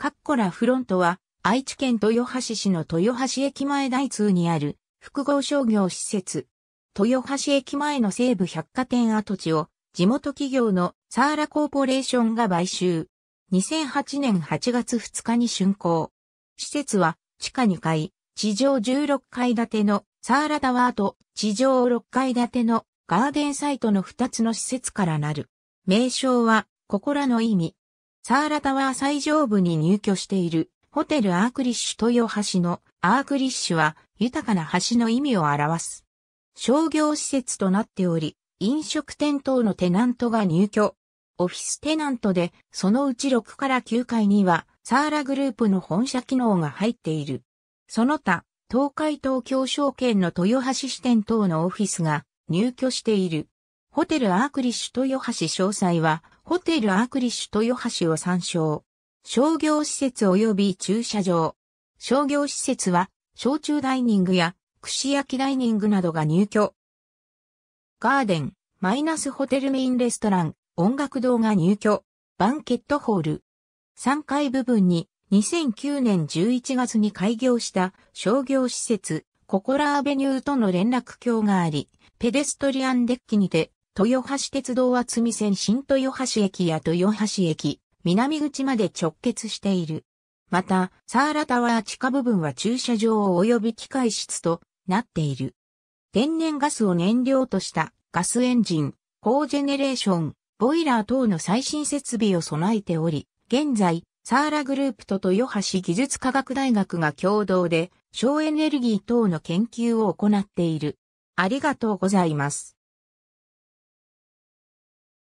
カッコラフロントは、愛知県豊橋市の豊橋駅前台通にある複合商業施設。豊橋駅前の西部百貨店跡地を地元企業のサーラコーポレーションが買収。2008年8月2日に竣工。施設は地下2階、地上16階建てのサーラタワーと地上6階建てのガーデンサイトの2つの施設からなる。名称はここらの意味、サーラタワー最上部に入居しているホテルアークリッシュ豊橋のアークリッシュは豊かな橋の意味を表す。商業施設となっており、飲食店等のテナントが入居。オフィステナントで、そのうち6から9階には、サーラグループの本社機能が入っている。その他、東海東京証券の豊橋支店等のオフィスが入居している。ホテルアークリッシュ豊橋詳細は、ホテルアークリッシュ豊橋を参照。商業施設及び駐車場。商業施設は、焼酎ダイニングや、串焼きダイニングなどが入居。ガーデン、マイナスホテルメインレストラン、音楽堂が入居。バンケットホール。3階部分に、2009年11月に開業した商業施設、ココラアベニューとの連絡橋があり、ペデストリアンデッキにて豊橋鉄道は津見線新豊橋駅や豊橋駅、南口まで直結している。また、サーラタワー地下部分は駐車場及び機械室となっている。天然ガスを燃料としたガスエンジン、高ジェネレーション、ボイラー等の最新設備を備えており、現在、サーラグループと豊橋技術科学大学が共同で省エネルギー等の研究を行っている。ありがとうございます。